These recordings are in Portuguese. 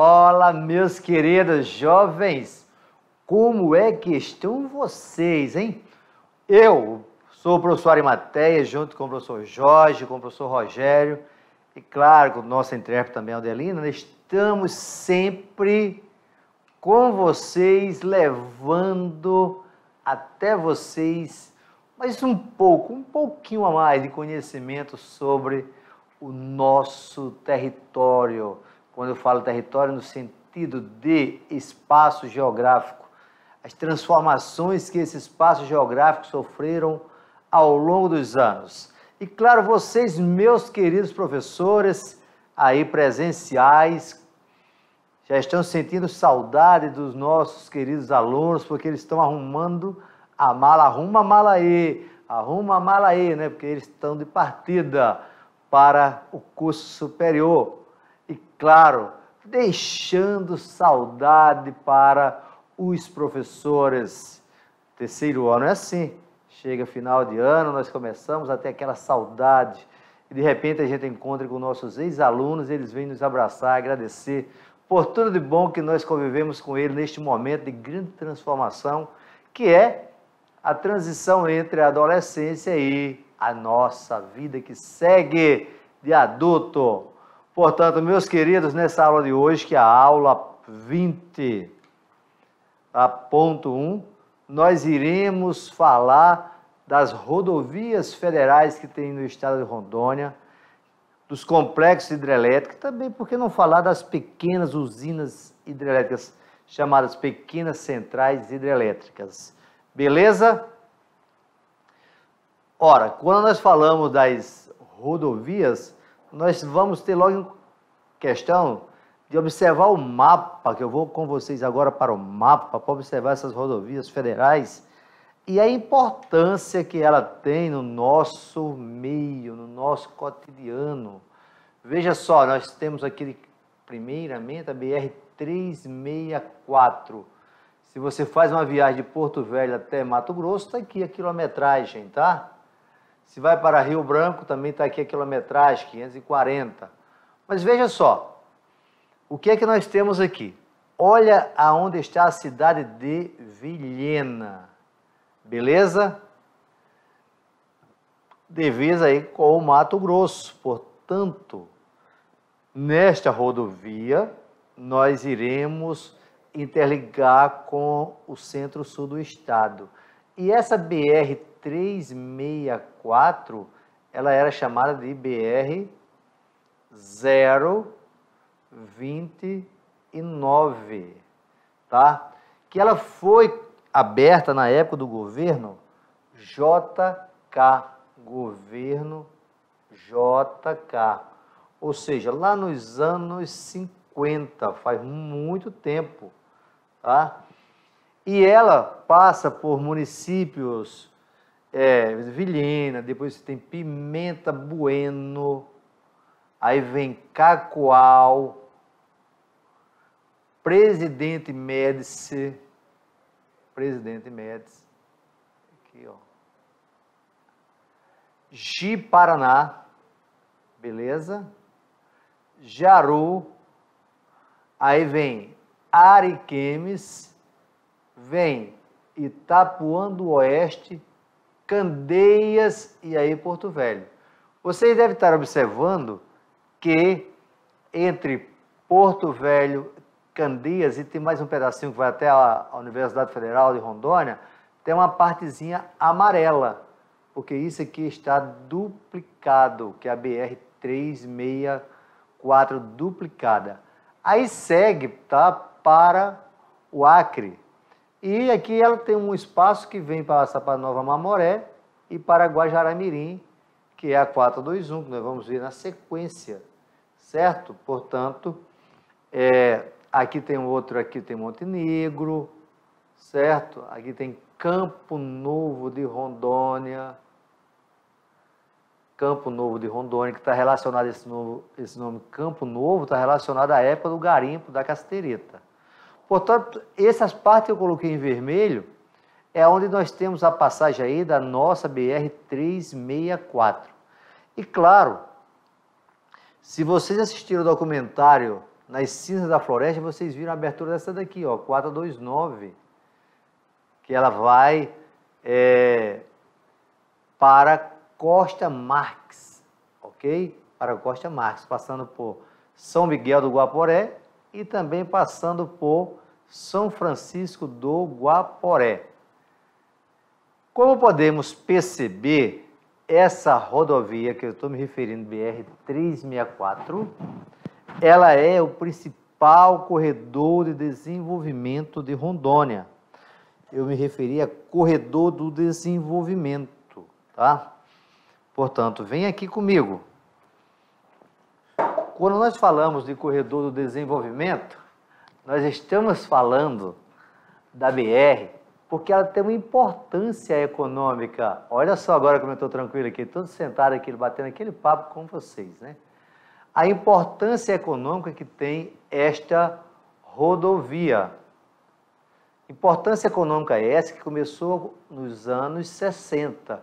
Olá, meus queridos jovens! Como é que estão vocês, hein? Eu sou o professor Arimateia, junto com o professor Jorge, com o professor Rogério e, claro, com o nosso intérprete também, Aldelina. Né? Estamos sempre com vocês, levando até vocês mais um pouco, um pouquinho a mais de conhecimento sobre o nosso território quando eu falo território no sentido de espaço geográfico, as transformações que esse espaço geográfico sofreram ao longo dos anos. E claro, vocês, meus queridos professores aí presenciais, já estão sentindo saudade dos nossos queridos alunos, porque eles estão arrumando a mala, arruma a mala aí, arruma a mala aí, né? Porque eles estão de partida para o curso superior e, claro, deixando saudade para os professores. Terceiro ano é assim. Chega final de ano, nós começamos a ter aquela saudade. E de repente a gente encontra com nossos ex-alunos, eles vêm nos abraçar, agradecer por tudo de bom que nós convivemos com ele neste momento de grande transformação, que é a transição entre a adolescência e a nossa vida que segue de adulto. Portanto, meus queridos, nessa aula de hoje, que é a aula 20, a ponto 1, nós iremos falar das rodovias federais que tem no estado de Rondônia, dos complexos hidrelétricos, também porque não falar das pequenas usinas hidrelétricas, chamadas pequenas centrais hidrelétricas. Beleza? Ora, quando nós falamos das rodovias, nós vamos ter logo questão de observar o mapa, que eu vou com vocês agora para o mapa, para observar essas rodovias federais e a importância que ela tem no nosso meio, no nosso cotidiano. Veja só, nós temos aqui primeiramente a BR 364. Se você faz uma viagem de Porto Velho até Mato Grosso, está aqui a quilometragem, tá? Se vai para Rio Branco, também está aqui a quilometragem, 540. Mas veja só, o que é que nós temos aqui? Olha aonde está a cidade de Vilhena, beleza? Divisa aí com o Mato Grosso, portanto, nesta rodovia nós iremos interligar com o centro-sul do estado. E essa BR 364, ela era chamada de BR 029, tá? Que ela foi aberta na época do governo JK, governo JK. Ou seja, lá nos anos 50, faz muito tempo, tá? E ela passa por municípios é, vilhena, depois você tem pimenta bueno, aí vem cacoal, presidente Médici, presidente Médici, aqui ó, Ji-Paraná, beleza? Jaru, aí vem Ariquemes, vem Itapuã do Oeste, Candeias e aí Porto Velho. Vocês devem estar observando que entre Porto Velho, Candeias e tem mais um pedacinho que vai até a Universidade Federal de Rondônia, tem uma partezinha amarela, porque isso aqui está duplicado, que é a BR 364 duplicada. Aí segue, tá, para o Acre, e aqui ela tem um espaço que vem para Nova Mamoré e para Guajaramirim, que é a 421, que nós vamos ver na sequência, certo? Portanto, é, aqui tem outro, aqui tem Montenegro, certo? Aqui tem Campo Novo de Rondônia, Campo Novo de Rondônia, que está relacionado, esse, novo, esse nome Campo Novo, está relacionado à época do garimpo da Castereta. Portanto, essas partes que eu coloquei em vermelho é onde nós temos a passagem aí da nossa BR-364. E claro, se vocês assistiram o documentário Nas Cinzas da Floresta, vocês viram a abertura dessa daqui, ó, 429, que ela vai é, para Costa Marques, ok? Para Costa Marques, passando por São Miguel do Guaporé, e também passando por São Francisco do Guaporé. Como podemos perceber, essa rodovia que eu estou me referindo, BR-364, ela é o principal corredor de desenvolvimento de Rondônia. Eu me referi a corredor do desenvolvimento, tá? Portanto, vem aqui comigo. Quando nós falamos de corredor do desenvolvimento, nós estamos falando da BR, porque ela tem uma importância econômica. Olha só agora como eu estou tranquilo aqui, todos sentados aqui, batendo aquele papo com vocês, né? A importância econômica que tem esta rodovia. Importância econômica é essa que começou nos anos 60.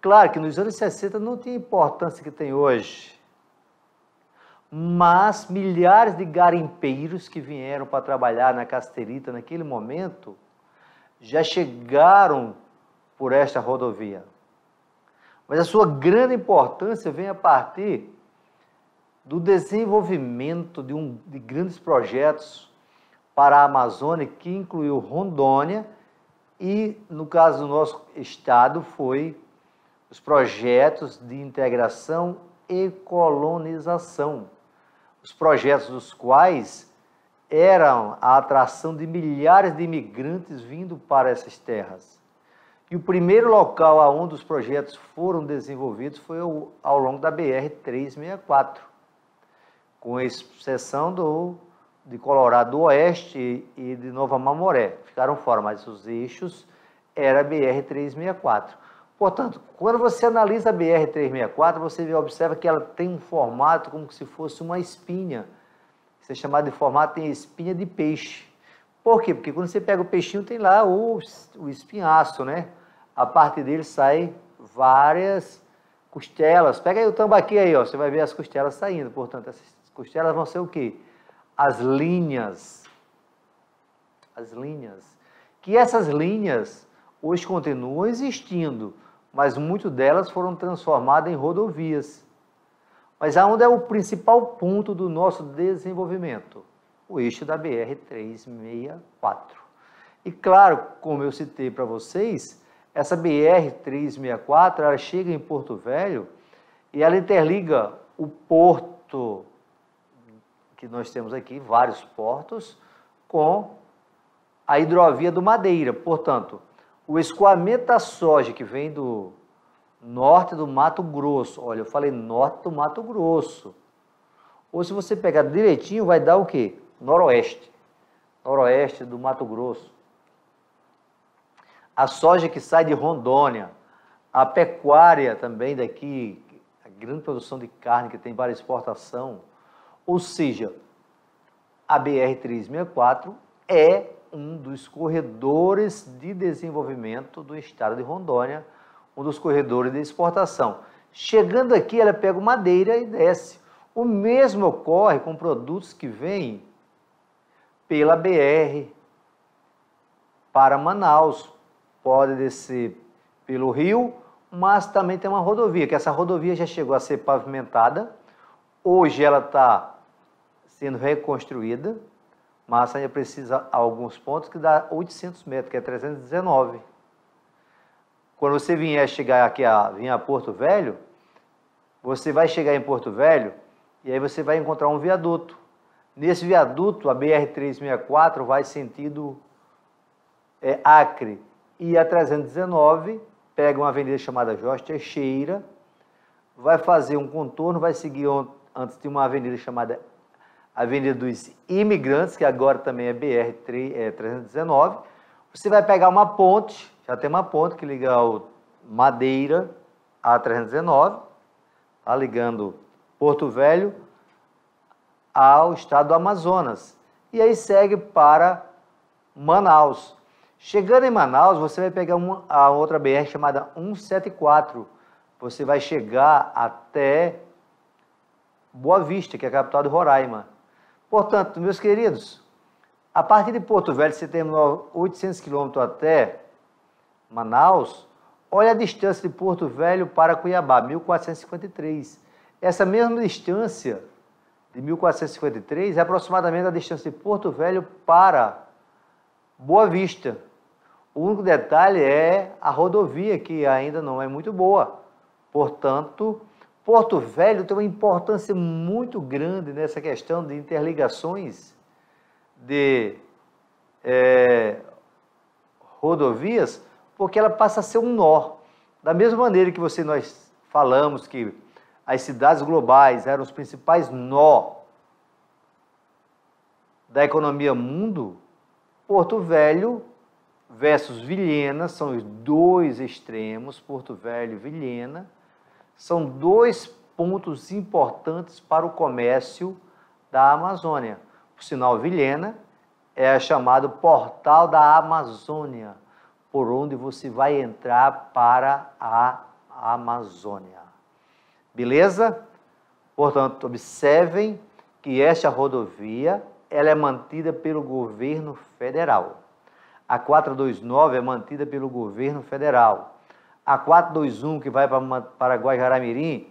Claro que nos anos 60 não tinha importância que tem hoje mas milhares de garimpeiros que vieram para trabalhar na Casterita naquele momento já chegaram por esta rodovia. Mas a sua grande importância vem a partir do desenvolvimento de, um, de grandes projetos para a Amazônia, que incluiu Rondônia e, no caso do nosso estado, foi os projetos de integração e colonização os projetos dos quais eram a atração de milhares de imigrantes vindo para essas terras. E o primeiro local aonde os projetos foram desenvolvidos foi ao longo da BR 364, com exceção do de Colorado Oeste e de Nova Mamoré. Ficaram fora, mas os eixos era BR 364. Portanto, quando você analisa a BR-364, você observa que ela tem um formato como se fosse uma espinha. Isso é chamado de formato em espinha de peixe. Por quê? Porque quando você pega o peixinho, tem lá o, o espinhaço, né? A parte dele sai várias costelas. Pega aí o tambaqui aí, ó. Você vai ver as costelas saindo. Portanto, essas costelas vão ser o quê? As linhas. As linhas. Que essas linhas hoje continuam existindo mas muitas delas foram transformadas em rodovias. Mas aonde é o principal ponto do nosso desenvolvimento? O eixo da BR-364. E claro, como eu citei para vocês, essa BR-364 ela chega em Porto Velho e ela interliga o porto que nós temos aqui, vários portos, com a hidrovia do Madeira. Portanto, o escoamento da soja que vem do norte do Mato Grosso, olha, eu falei norte do Mato Grosso. Ou se você pegar direitinho, vai dar o quê? Noroeste. Noroeste do Mato Grosso. A soja que sai de Rondônia, a pecuária também daqui, a grande produção de carne que tem para exportação. Ou seja, a BR-364 é um dos corredores de desenvolvimento do estado de Rondônia, um dos corredores de exportação. Chegando aqui, ela pega madeira e desce. O mesmo ocorre com produtos que vêm pela BR para Manaus. Pode descer pelo rio, mas também tem uma rodovia, que essa rodovia já chegou a ser pavimentada. Hoje ela está sendo reconstruída, mas ainda precisa alguns pontos que dá 800 metros, que é 319. Quando você vier chegar aqui a, vier a Porto Velho, você vai chegar em Porto Velho e aí você vai encontrar um viaduto. Nesse viaduto, a BR-364 vai sentido é, Acre. E a 319 pega uma avenida chamada Jorge Teixeira, vai fazer um contorno, vai seguir antes de uma avenida chamada Avenida dos Imigrantes, que agora também é BR-319. É, você vai pegar uma ponte, já tem uma ponte que liga o Madeira a 319, tá ligando Porto Velho ao estado do Amazonas. E aí segue para Manaus. Chegando em Manaus, você vai pegar uma, a outra BR chamada 174. Você vai chegar até Boa Vista, que é a capital de Roraima. Portanto, meus queridos, a partir de Porto Velho, você tem 800 quilômetros até Manaus, olha a distância de Porto Velho para Cuiabá, 1453. Essa mesma distância de 1453 é aproximadamente a distância de Porto Velho para Boa Vista. O único detalhe é a rodovia, que ainda não é muito boa. Portanto, Porto Velho tem uma importância muito grande nessa questão de interligações de é, rodovias, porque ela passa a ser um nó. Da mesma maneira que você nós falamos que as cidades globais eram os principais nó da economia mundo, Porto Velho versus Vilhena são os dois extremos, Porto Velho e Vilhena são dois pontos importantes para o comércio da Amazônia. O sinal, Vilhena é chamado Portal da Amazônia, por onde você vai entrar para a Amazônia. Beleza? Portanto, observem que esta rodovia ela é mantida pelo governo federal. A 429 é mantida pelo governo federal. A 421, que vai para Paraguai Jaramirim,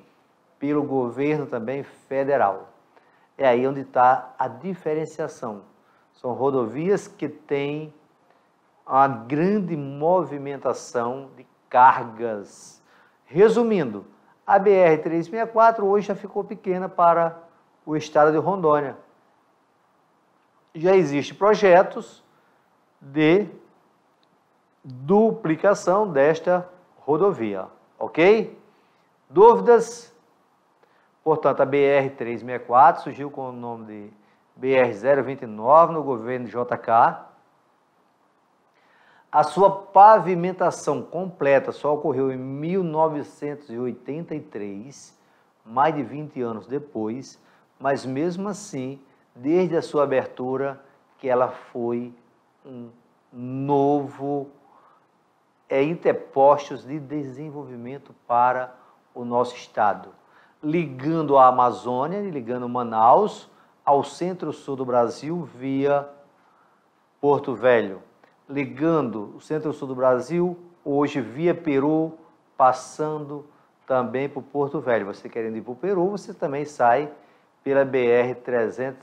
pelo governo também federal. É aí onde está a diferenciação. São rodovias que têm uma grande movimentação de cargas. Resumindo, a BR-364 hoje já ficou pequena para o estado de Rondônia. Já existem projetos de duplicação desta rodovia, ok? Dúvidas? Portanto, a BR-364 surgiu com o nome de BR-029 no governo JK. A sua pavimentação completa só ocorreu em 1983, mais de 20 anos depois, mas mesmo assim, desde a sua abertura, que ela foi um novo é, interpostos de desenvolvimento para o nosso Estado, ligando a Amazônia, ligando Manaus ao centro-sul do Brasil via Porto Velho, ligando o centro-sul do Brasil hoje via Peru, passando também para o Porto Velho. Você querendo ir para o Peru, você também sai pela BR-364,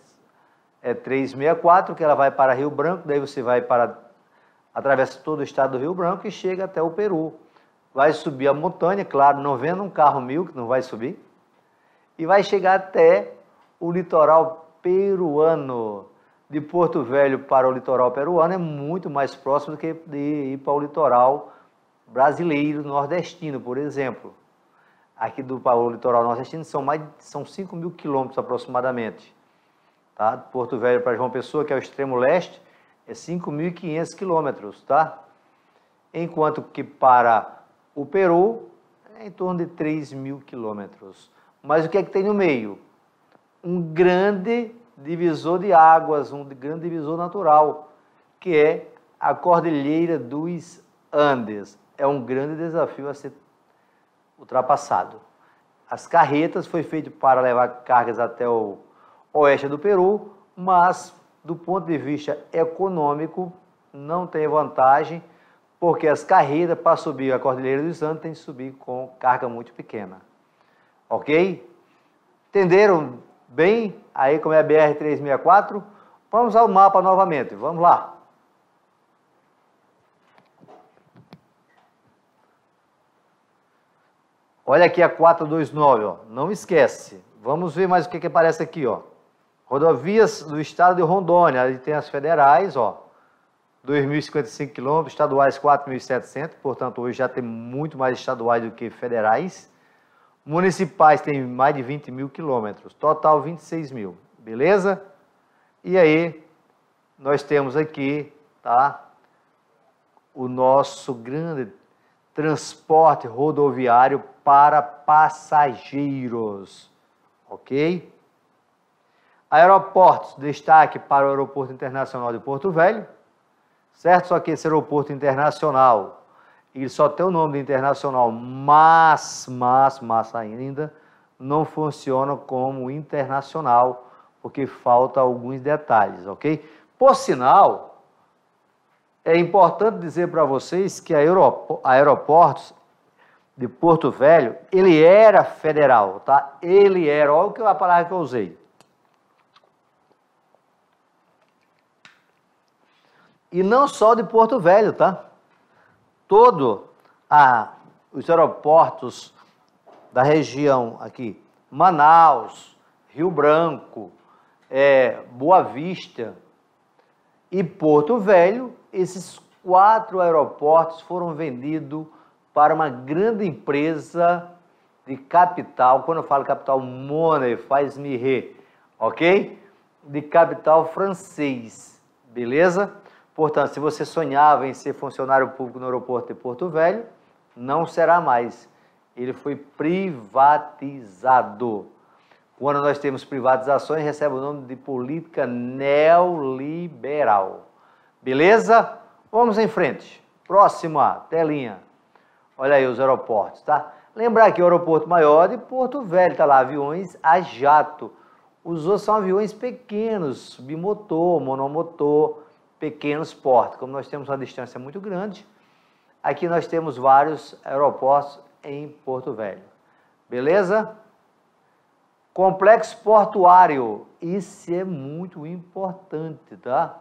é, que ela vai para Rio Branco, daí você vai para atravessa todo o estado do Rio Branco e chega até o Peru. Vai subir a montanha, claro, não vendo um carro mil, que não vai subir, e vai chegar até o litoral peruano. De Porto Velho para o litoral peruano é muito mais próximo do que de ir para o litoral brasileiro, nordestino, por exemplo. Aqui do para o litoral nordestino são, mais, são 5 mil quilômetros aproximadamente. Tá? De Porto Velho para João Pessoa, que é o extremo leste, é 5.500 quilômetros, tá? Enquanto que para o Peru é em torno de 3.000 quilômetros. Mas o que é que tem no meio? Um grande divisor de águas, um grande divisor natural, que é a Cordilheira dos Andes. É um grande desafio a ser ultrapassado. As carretas foi feito para levar cargas até o oeste do Peru, mas do ponto de vista econômico, não tem vantagem, porque as carreiras para subir a Cordilheira dos Andes tem que subir com carga muito pequena. Ok? Entenderam bem aí como é a BR-364? Vamos ao mapa novamente, vamos lá. Olha aqui a 429, ó. não esquece. Vamos ver mais o que, que aparece aqui. Ó. Rodovias do estado de Rondônia, aí tem as federais, ó, 2.055 quilômetros, estaduais 4.700, portanto hoje já tem muito mais estaduais do que federais. Municipais tem mais de 20 mil quilômetros, total 26 mil, beleza? E aí nós temos aqui, tá? O nosso grande transporte rodoviário para passageiros, ok? Aeroportos, destaque para o Aeroporto Internacional de Porto Velho, certo? Só que esse aeroporto internacional, ele só tem o nome de internacional, mas, mas, mas ainda não funciona como internacional, porque falta alguns detalhes, ok? Por sinal, é importante dizer para vocês que a Aeroportos de Porto Velho, ele era federal, tá? Ele era, olha a palavra que eu usei, E não só de Porto Velho, tá? Todo a, os aeroportos da região aqui, Manaus, Rio Branco, é, Boa Vista e Porto Velho, esses quatro aeroportos foram vendidos para uma grande empresa de capital, quando eu falo capital money, faz-me rir, ok? De capital francês, beleza? Portanto, se você sonhava em ser funcionário público no aeroporto de Porto Velho, não será mais. Ele foi privatizado. Quando nós temos privatizações, recebe o nome de política neoliberal. Beleza? Vamos em frente. Próxima telinha. Olha aí os aeroportos, tá? Lembrar que o aeroporto maior de Porto Velho, tá lá, aviões a jato. Os outros são aviões pequenos, bimotor, monomotor, pequenos portos. Como nós temos uma distância muito grande, aqui nós temos vários aeroportos em Porto Velho. Beleza? Complexo portuário. Isso é muito importante, tá?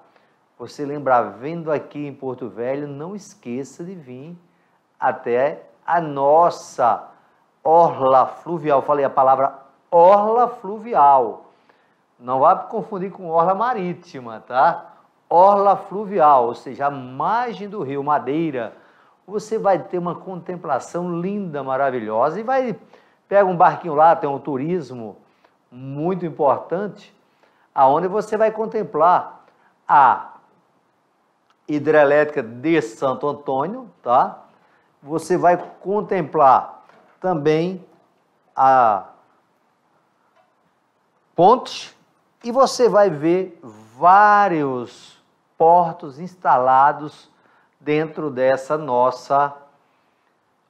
Você lembrar, vendo aqui em Porto Velho, não esqueça de vir até a nossa orla fluvial. Falei a palavra orla fluvial. Não vá confundir com orla marítima, tá? orla fluvial, ou seja, a margem do rio Madeira, você vai ter uma contemplação linda, maravilhosa e vai pega um barquinho lá, tem um turismo muito importante, aonde você vai contemplar a hidrelétrica de Santo Antônio, tá? Você vai contemplar também a ponte e você vai ver vários portos instalados dentro dessa nossa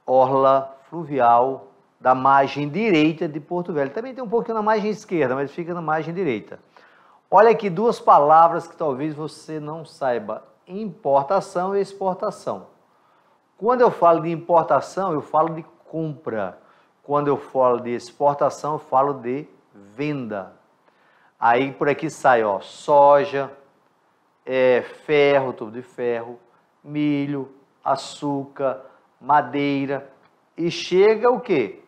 orla fluvial da margem direita de Porto Velho. Também tem um pouquinho na margem esquerda, mas fica na margem direita. Olha aqui duas palavras que talvez você não saiba: importação e exportação. Quando eu falo de importação, eu falo de compra. Quando eu falo de exportação, eu falo de venda. Aí por aqui sai ó, soja, é, ferro, tubo de ferro, milho, açúcar, madeira e chega o quê?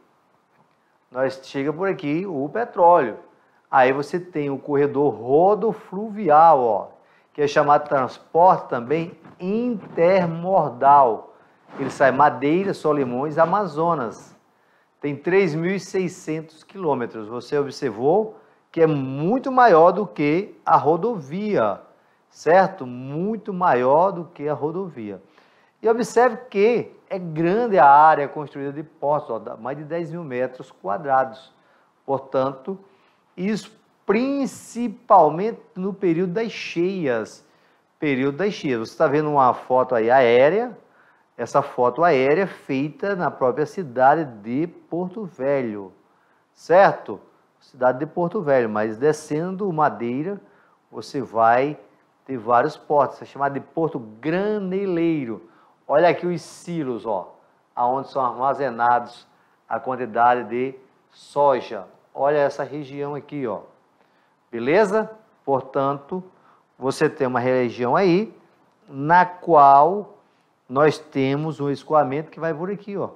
Nós chega por aqui o petróleo. Aí você tem o corredor rodofluvial, ó, que é chamado transporte também intermodal. Ele sai Madeira, Solimões, Amazonas. Tem 3.600 quilômetros. Você observou que é muito maior do que a rodovia certo? Muito maior do que a rodovia. E observe que é grande a área construída de portos, ó, mais de 10 mil metros quadrados. Portanto, isso principalmente no período das cheias. Período das cheias. Você está vendo uma foto aí aérea, essa foto aérea é feita na própria cidade de Porto Velho, certo? Cidade de Porto Velho, mas descendo Madeira, você vai tem vários portos, é chamado de porto graneleiro. Olha aqui os silos, ó, aonde são armazenados a quantidade de soja. Olha essa região aqui, ó. Beleza? Portanto, você tem uma região aí na qual nós temos um escoamento que vai por aqui, ó.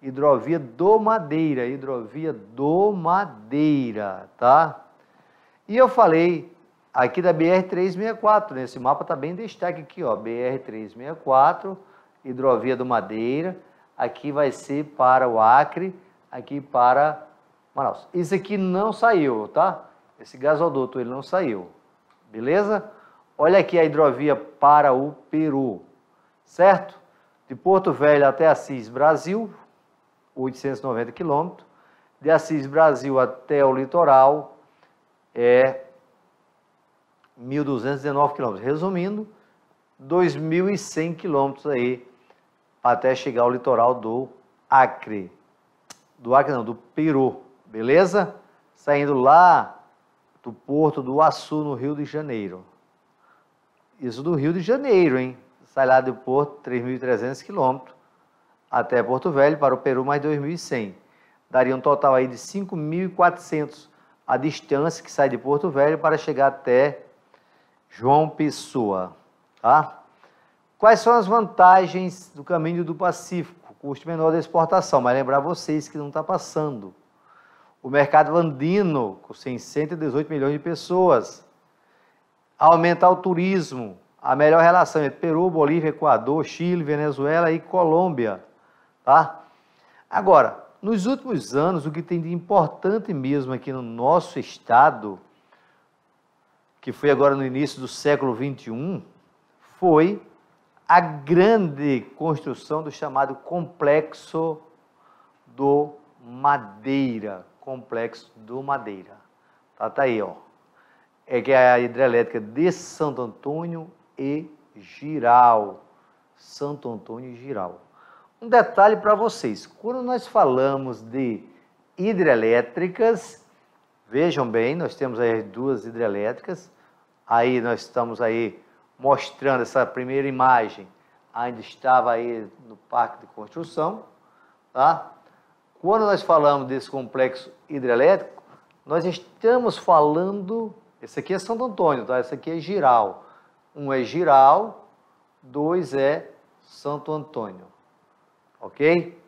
Hidrovia do Madeira, hidrovia do Madeira, tá? E eu falei aqui da BR-364, né? esse mapa está bem em destaque aqui, ó, BR-364, hidrovia do Madeira, aqui vai ser para o Acre, aqui para Manaus. Isso aqui não saiu, tá? Esse gasoduto, ele não saiu, beleza? Olha aqui a hidrovia para o Peru, certo? De Porto Velho até Assis, Brasil, 890 quilômetros. De Assis, Brasil até o litoral, é 1.219 quilômetros. Resumindo, 2.100 quilômetros aí até chegar ao litoral do Acre. Do Acre não, do Peru, beleza? Saindo lá do porto do Açu, no Rio de Janeiro. Isso do Rio de Janeiro, hein? Sai lá do porto, 3.300 quilômetros, até Porto Velho, para o Peru, mais 2.100. Daria um total aí de 5.400 a distância que sai de Porto Velho para chegar até João Pessoa, tá? Quais são as vantagens do caminho do Pacífico? Custo menor da exportação, mas lembrar vocês que não está passando. O mercado andino, com 118 milhões de pessoas. Aumentar o turismo. A melhor relação é Peru, Bolívia, Equador, Chile, Venezuela e Colômbia. Tá? Agora, nos últimos anos, o que tem de importante mesmo aqui no nosso estado que foi agora no início do século 21, foi a grande construção do chamado complexo do Madeira, complexo do Madeira. Tá, tá aí, ó. É que é a hidrelétrica de Santo Antônio e Giral. Santo Antônio e Giral. Um detalhe para vocês, quando nós falamos de hidrelétricas, vejam bem, nós temos aí duas hidrelétricas, aí nós estamos aí mostrando essa primeira imagem, ainda estava aí no parque de construção, tá? Quando nós falamos desse complexo hidrelétrico, nós estamos falando, esse aqui é Santo Antônio, tá? Esse aqui é Giral. Um é Giral, dois é Santo Antônio. OK?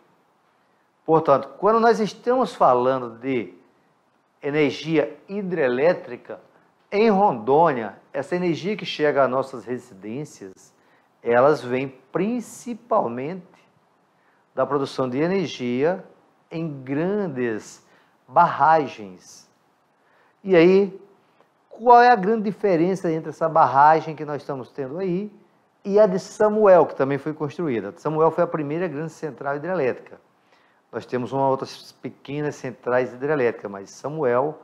Portanto, quando nós estamos falando de energia hidrelétrica, em Rondônia, essa energia que chega às nossas residências, elas vêm principalmente da produção de energia em grandes barragens. E aí, qual é a grande diferença entre essa barragem que nós estamos tendo aí e a de Samuel, que também foi construída? Samuel foi a primeira grande central hidrelétrica. Nós temos uma outras pequenas centrais hidrelétricas, mas Samuel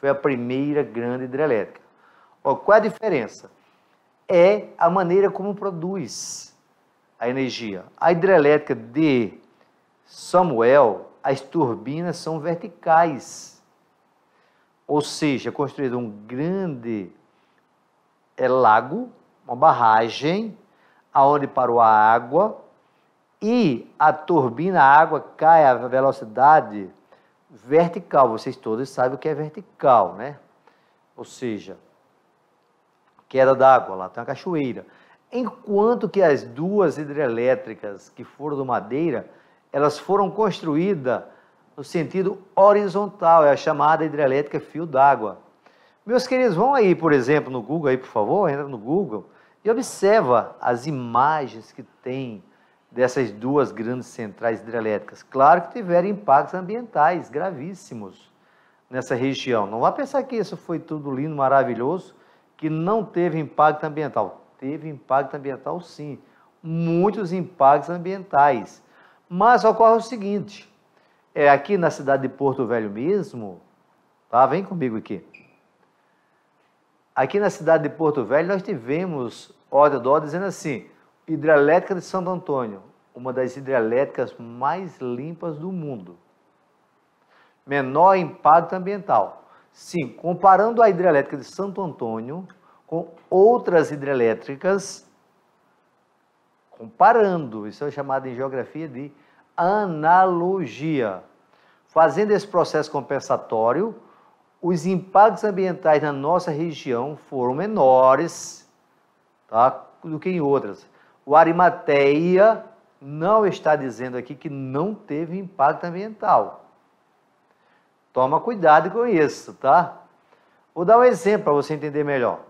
foi a primeira grande hidrelétrica. Ó, qual a diferença? É a maneira como produz a energia. A hidrelétrica de Samuel, as turbinas são verticais. Ou seja, é construído um grande é, lago, uma barragem, aonde parou a água e a turbina, a água cai a velocidade vertical. Vocês todos sabem o que é vertical, né? Ou seja, queda d'água, lá tem uma cachoeira. Enquanto que as duas hidrelétricas que foram do Madeira, elas foram construídas no sentido horizontal, é a chamada hidrelétrica fio d'água. Meus queridos, vão aí, por exemplo, no Google aí, por favor, entra no Google e observa as imagens que tem dessas duas grandes centrais hidrelétricas. Claro que tiveram impactos ambientais gravíssimos nessa região. Não vá pensar que isso foi tudo lindo, maravilhoso, que não teve impacto ambiental. Teve impacto ambiental sim, muitos impactos ambientais. Mas ocorre o seguinte, é aqui na cidade de Porto Velho mesmo, tá? Vem comigo aqui. Aqui na cidade de Porto Velho nós tivemos ordem dó dizendo assim: Hidrelétrica de Santo Antônio, uma das hidrelétricas mais limpas do mundo. Menor impacto ambiental. Sim, comparando a hidrelétrica de Santo Antônio com outras hidrelétricas, comparando, isso é chamado em geografia de analogia. Fazendo esse processo compensatório, os impactos ambientais na nossa região foram menores tá, do que em outras. O Arimateia não está dizendo aqui que não teve impacto ambiental. Toma cuidado com isso, tá? Vou dar um exemplo para você entender melhor.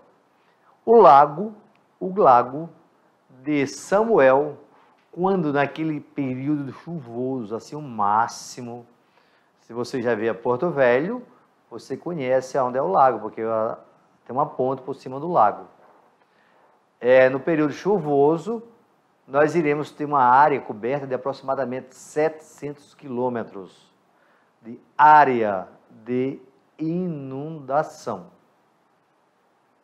O lago, o lago de Samuel, quando naquele período chuvoso, assim o máximo, se você já via Porto Velho, você conhece onde é o lago, porque tem uma ponte por cima do lago é, no período chuvoso, nós iremos ter uma área coberta de aproximadamente 700 quilômetros de área de inundação.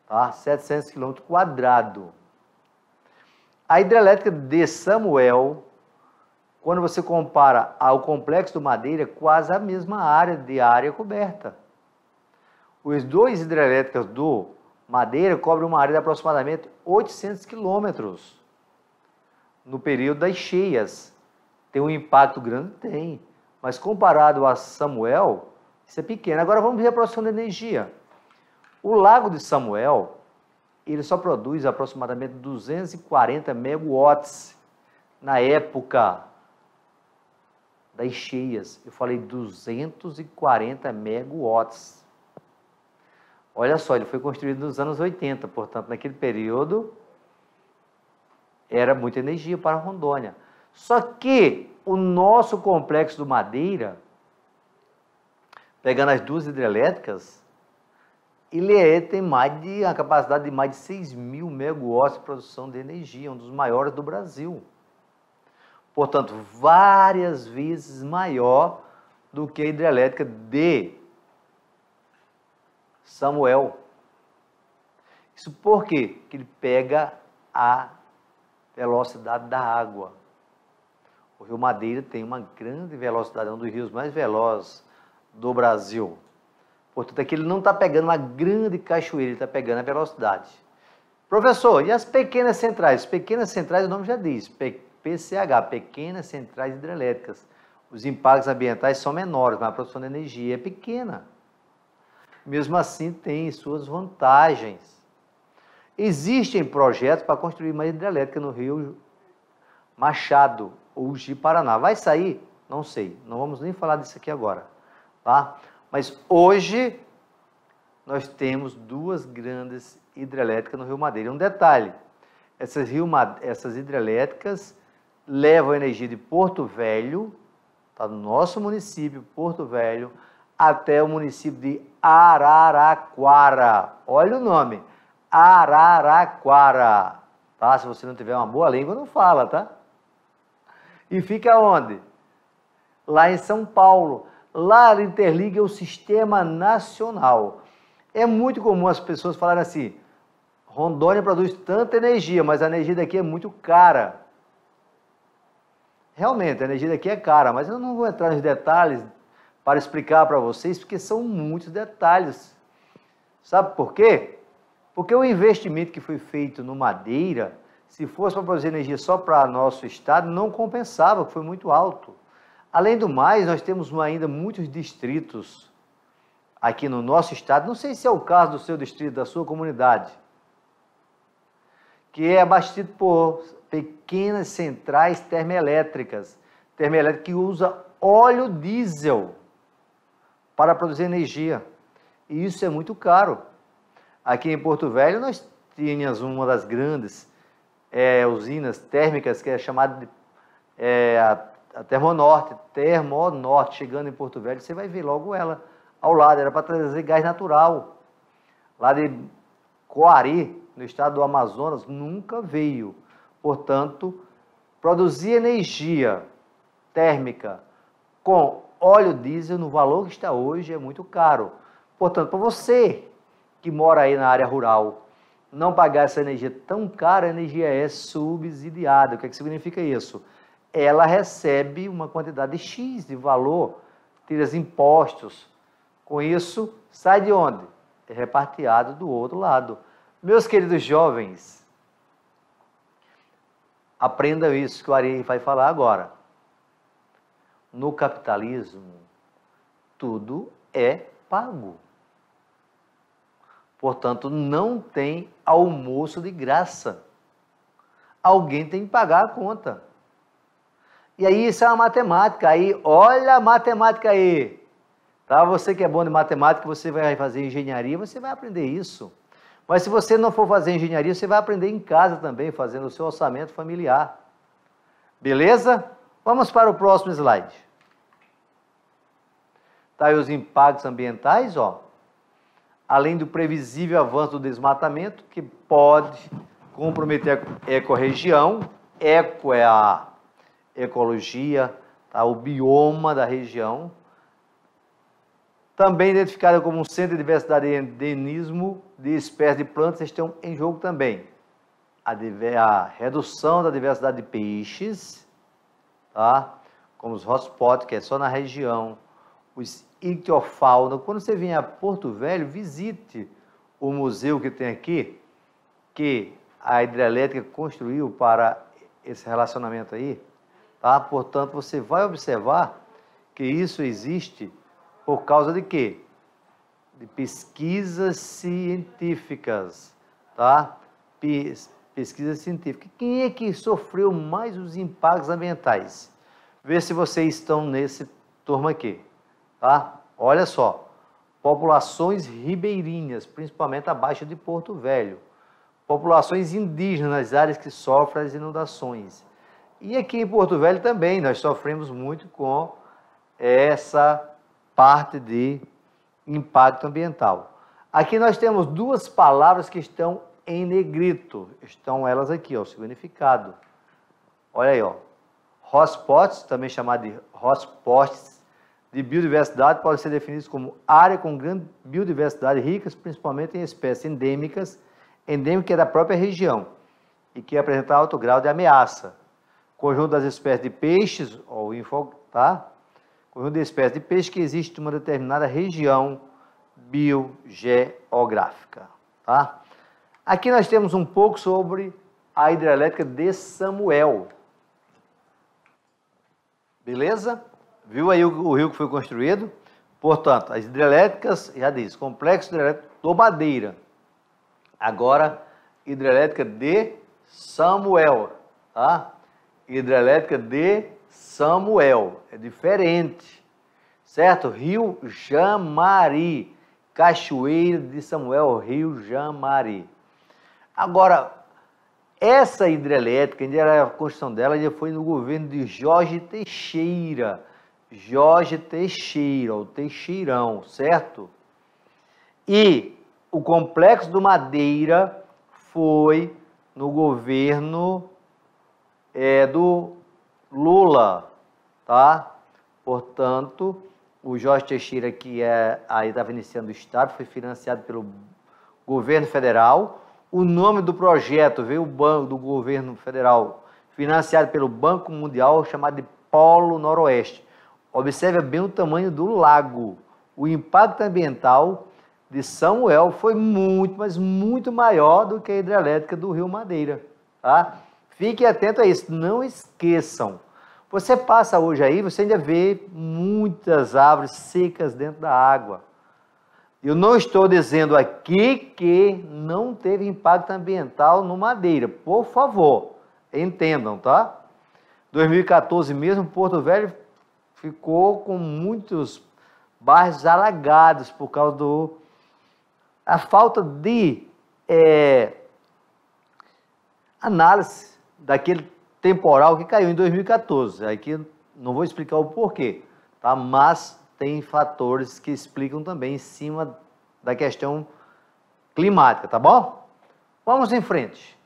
Tá? 700 quilômetros quadrados. A hidrelétrica de Samuel, quando você compara ao complexo do Madeira, é quase a mesma área de área coberta. Os dois hidrelétricas do Madeira cobre uma área de aproximadamente 800 quilômetros no período das cheias. Tem um impacto grande? Tem. Mas comparado a Samuel, isso é pequeno. Agora vamos ver a produção de energia. O lago de Samuel, ele só produz aproximadamente 240 megawatts na época das cheias. Eu falei 240 megawatts. Olha só, ele foi construído nos anos 80, portanto, naquele período era muita energia para Rondônia. Só que o nosso complexo do Madeira, pegando as duas hidrelétricas, ele é, tem mais de, a capacidade de mais de 6 mil megawatts de produção de energia, um dos maiores do Brasil. Portanto, várias vezes maior do que a hidrelétrica de Samuel. Isso por quê? Porque ele pega a velocidade da água. O Rio Madeira tem uma grande velocidade, é um dos rios mais velozes do Brasil. Portanto, aqui ele não está pegando uma grande cachoeira, ele está pegando a velocidade. Professor, e as pequenas centrais? Pequenas centrais, o nome já diz, PCH, pequenas centrais hidrelétricas. Os impactos ambientais são menores, mas a produção de energia é pequena mesmo assim tem suas vantagens. Existem projetos para construir uma hidrelétrica no Rio Machado ou de Paraná. Vai sair? Não sei. Não vamos nem falar disso aqui agora. Tá? Mas hoje nós temos duas grandes hidrelétricas no Rio Madeira. Um detalhe, essas, rio, essas hidrelétricas levam energia de Porto Velho, tá, no nosso município, Porto Velho, até o município de Araraquara. Olha o nome. Araraquara. Tá? Se você não tiver uma boa língua, não fala, tá? E fica onde? Lá em São Paulo. Lá a Interliga é o sistema nacional. É muito comum as pessoas falarem assim: Rondônia produz tanta energia, mas a energia daqui é muito cara. Realmente, a energia daqui é cara, mas eu não vou entrar nos detalhes para explicar para vocês, porque são muitos detalhes. Sabe por quê? Porque o investimento que foi feito no Madeira, se fosse para produzir energia só para nosso estado, não compensava, que foi muito alto. Além do mais, nós temos ainda muitos distritos aqui no nosso estado, não sei se é o caso do seu distrito, da sua comunidade, que é abastecido por pequenas centrais termoelétricas, termoelétrica que usa óleo diesel para produzir energia. E isso é muito caro. Aqui em Porto Velho nós tínhamos uma das grandes é, usinas térmicas que é chamada de, é, a, a Termonorte. Termonorte, chegando em Porto Velho, você vai ver logo ela ao lado. Era para trazer gás natural. Lá de Coari, no estado do Amazonas, nunca veio. Portanto, produzir energia térmica com óleo diesel, no valor que está hoje, é muito caro. Portanto, para você que mora aí na área rural, não pagar essa energia tão cara, a energia é subsidiada. O que, é que significa isso? Ela recebe uma quantidade X de valor, tira os impostos. Com isso, sai de onde? É repartiado do outro lado. Meus queridos jovens, aprendam isso que o Ari vai falar agora. No capitalismo, tudo é pago. Portanto, não tem almoço de graça. Alguém tem que pagar a conta. E aí, isso é uma matemática. Aí, olha a matemática aí. Tá? Você que é bom de matemática, você vai fazer engenharia, você vai aprender isso. Mas se você não for fazer engenharia, você vai aprender em casa também, fazendo o seu orçamento familiar. Beleza? Vamos para o próximo slide. Tá aí os impactos ambientais, ó. Além do previsível avanço do desmatamento, que pode comprometer a ecorregião, eco é a ecologia, tá? o bioma da região, também identificada como um centro de diversidade e endemismo de espécies de plantas estão em jogo também. A, a redução da diversidade de peixes, tá? como os hotspots, que é só na região, os ictiofauna. Quando você vier a Porto Velho, visite o museu que tem aqui, que a hidrelétrica construiu para esse relacionamento aí. Tá? Portanto, você vai observar que isso existe por causa de quê? De pesquisas científicas, tá? Pesquisa científica. Quem é que sofreu mais os impactos ambientais? Vê se vocês estão nesse turma aqui. Tá? Olha só, populações ribeirinhas, principalmente abaixo de Porto Velho, populações indígenas, áreas que sofrem as inundações. E aqui em Porto Velho também nós sofremos muito com essa parte de impacto ambiental. Aqui nós temos duas palavras que estão em negrito. Estão elas aqui, ó, o significado. Olha aí, ó. Hotspots, também chamado de hotspots de biodiversidade podem ser definidos como área com grande biodiversidade, ricas principalmente em espécies endêmicas, endêmica é da própria região, e que apresenta alto grau de ameaça. Conjunto das espécies de peixes, ou info, tá? Conjunto de espécies de peixes que existe em uma determinada região biogeográfica, tá? Aqui nós temos um pouco sobre a hidrelétrica de Samuel. Beleza? Viu aí o, o rio que foi construído? Portanto, as hidrelétricas, já diz, complexo hidrelétrico Tomadeira, Agora, hidrelétrica de Samuel, tá? Hidrelétrica de Samuel, é diferente, certo? Rio Jamari, Cachoeira de Samuel, Rio Jamari. Agora, essa hidrelétrica, a construção dela já foi no governo de Jorge Teixeira, Jorge Teixeira, o Teixeirão, certo? E o Complexo do Madeira foi no governo é, do Lula, tá? Portanto, o Jorge Teixeira, que é, aí estava iniciando o Estado, foi financiado pelo governo federal. O nome do projeto veio o banco do governo federal, financiado pelo Banco Mundial, chamado de Polo Noroeste. Observe bem o tamanho do lago. O impacto ambiental de Samuel foi muito, mas muito maior do que a hidrelétrica do Rio Madeira. Tá? Fique atento a isso, não esqueçam. Você passa hoje aí, você ainda vê muitas árvores secas dentro da água. Eu não estou dizendo aqui que não teve impacto ambiental no Madeira. Por favor, entendam, tá? 2014 mesmo, Porto Velho ficou com muitos bairros alagados por causa do a falta de é, análise daquele temporal que caiu em 2014. Aqui não vou explicar o porquê, tá? Mas tem fatores que explicam também em cima da questão climática, tá bom? Vamos em frente.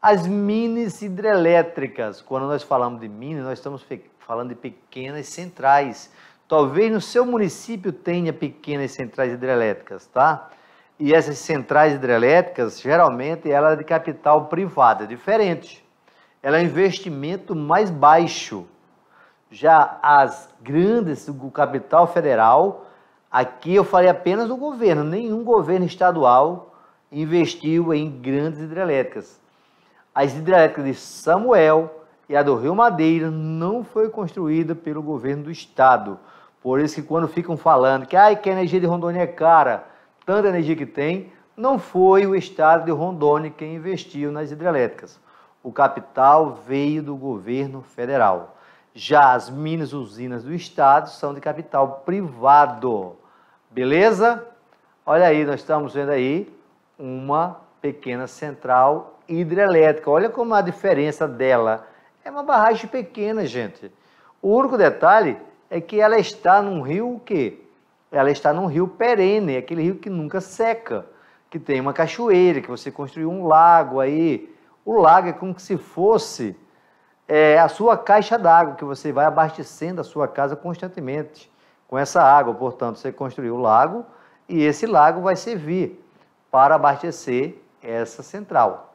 As minas hidrelétricas, quando nós falamos de minas, nós estamos falando de pequenas centrais. Talvez no seu município tenha pequenas centrais hidrelétricas, tá? E essas centrais hidrelétricas, geralmente, ela é de capital privado, é diferente. Ela é um investimento mais baixo. Já as grandes, o capital federal, aqui eu falei apenas do governo, nenhum governo estadual investiu em grandes hidrelétricas. As hidrelétricas de Samuel, e a do Rio Madeira não foi construída pelo governo do estado. Por isso que quando ficam falando que, ah, que a energia de Rondônia é cara, tanta energia que tem, não foi o estado de Rondônia quem investiu nas hidrelétricas. O capital veio do governo federal. Já as minas usinas do estado são de capital privado. Beleza? Olha aí, nós estamos vendo aí uma pequena central hidrelétrica. Olha como a diferença dela é uma barragem pequena, gente. O único detalhe é que ela está num rio quê? ela está num rio perene, é aquele rio que nunca seca, que tem uma cachoeira, que você construiu um lago aí. O lago é como se fosse é, a sua caixa d'água, que você vai abastecendo a sua casa constantemente com essa água. Portanto, você construiu o lago e esse lago vai servir para abastecer essa central.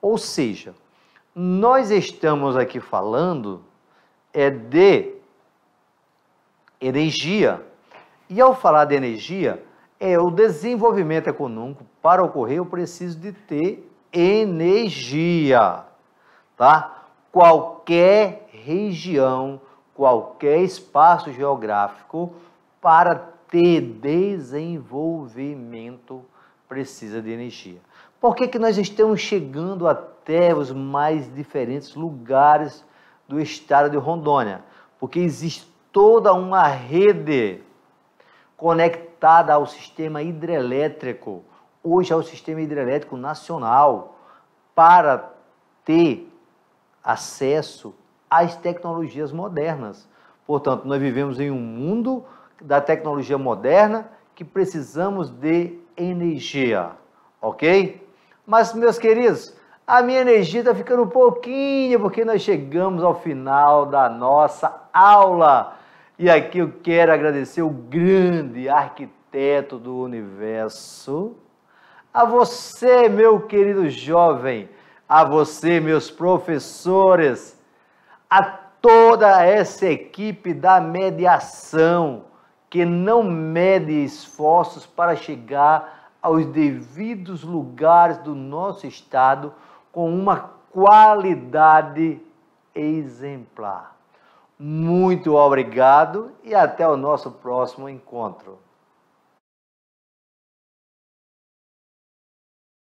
Ou seja, nós estamos aqui falando é de energia. E ao falar de energia, é o desenvolvimento econômico para ocorrer eu preciso de ter energia, tá? Qualquer região, qualquer espaço geográfico para ter desenvolvimento precisa de energia. Por que, que nós estamos chegando a até os mais diferentes lugares do estado de Rondônia, porque existe toda uma rede conectada ao sistema hidrelétrico, hoje ao sistema hidrelétrico nacional, para ter acesso às tecnologias modernas. Portanto, nós vivemos em um mundo da tecnologia moderna que precisamos de energia, ok? Mas, meus queridos, a minha energia está ficando um pouquinho, porque nós chegamos ao final da nossa aula. E aqui eu quero agradecer o grande arquiteto do universo, a você, meu querido jovem, a você, meus professores, a toda essa equipe da mediação que não mede esforços para chegar aos devidos lugares do nosso estado com uma qualidade exemplar. Muito obrigado e até o nosso próximo encontro.